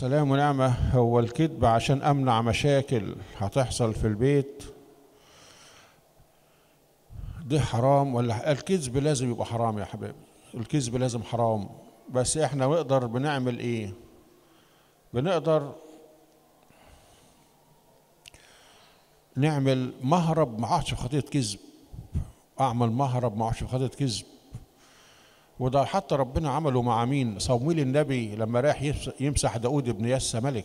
سلام ونعمة هو الكذب عشان أمنع مشاكل هتحصل في البيت ده حرام ولا الكذب لازم يبقى حرام يا حبيبي الكذب لازم حرام بس احنا نقدر بنعمل ايه بنقدر نعمل مهرب ما اعرفش في خطية كذب اعمل مهرب ما اعرفش في خطية كذب وده حتى ربنا عمله مع مين صمويل النبي لما راح يمسح داود ابن يسى ملك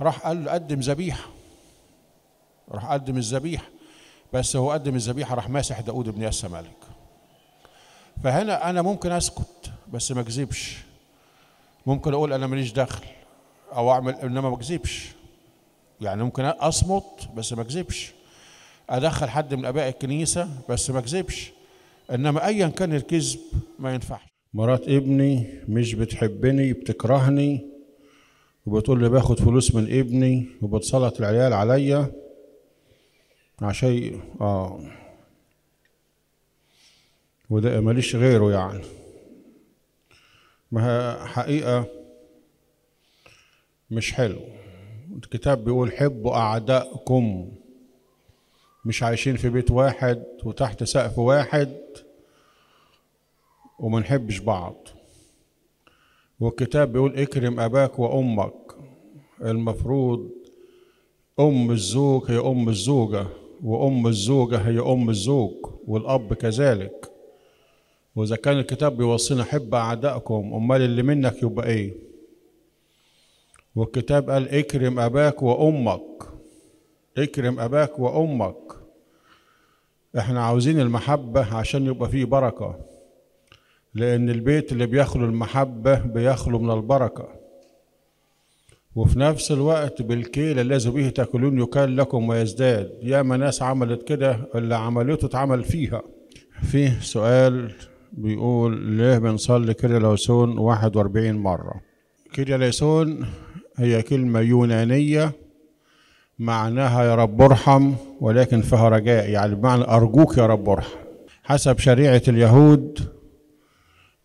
راح قال له قدم ذبيحه راح قدم الذبيحه بس هو قدم الذبيحه راح ماسح داود ابن يسى ملك فهنا انا ممكن اسكت بس ما اكذبش ممكن اقول انا ماليش دخل او اعمل انما ما اكذبش يعني ممكن اصمت بس ما اكذبش ادخل حد من اباء الكنيسه بس ما اكذبش انما ايا كان الكذب ما ينفعش مرات ابني مش بتحبني بتكرهني وبتقول لي باخد فلوس من ابني وبتسلط العيال عليا عشان اه وده ماليش غيره يعني ما حقيقة مش حلو الكتاب بيقول حبوا أعدائكم مش عايشين في بيت واحد وتحت سقف واحد ومنحبش بعض والكتاب بيقول اكرم أباك وأمك المفروض أم الزوج هي أم الزوجة وأم الزوجة هي أم الزوج والأب كذلك وإذا كان الكتاب بيوصينا حب أعدائكم أمال اللي منك يبقى إيه والكتاب قال اكرم أباك وأمك اكرم أباك وأمك احنا عاوزين المحبة عشان يبقى فيه بركة لأن البيت اللي بيخلو المحبة بيخلو من البركة وفي نفس الوقت بالكيل الذي به تأكلون يكال لكم ويزداد ياما ناس عملت كده اللي عملته اتعمل فيها فيه سؤال بيقول ليه بنصلي كريليسون 41 مرة كريليسون هي كلمة يونانية معناها يا رب ارحم ولكن فيها رجاء يعني بمعنى أرجوك يا رب ارحم حسب شريعة اليهود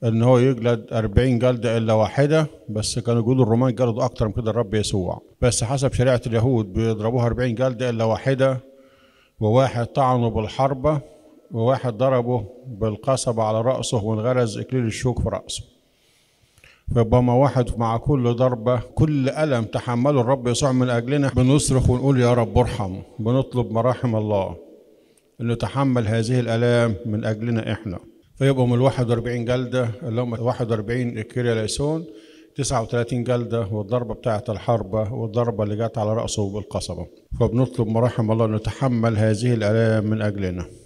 إن هو يجلد 40 جلدة إلا واحدة بس كانوا يقولوا الرومان جلدوا أكتر من كده الرب يسوع بس حسب شريعة اليهود بيضربوها 40 جلدة إلا واحدة وواحد طعنه بالحربة وواحد ضربه بالقصبة على رأسه وانغرز إكليل الشوك في رأسه ما واحد مع كل ضربة كل ألم تحمله الرب يسوع من أجلنا بنصرخ ونقول يا رب ارحم بنطلب مراحم الله أنه تحمل هذه الآلام من أجلنا إحنا فيبقوا من 41 جلدة اللي هم 41 كيرياليسون 39 جلدة والضربة بتاعة الحربة والضربة اللي جت على رأسه بالقصبة فبنطلب مراحم الله نتحمل هذه الآلام من أجلنا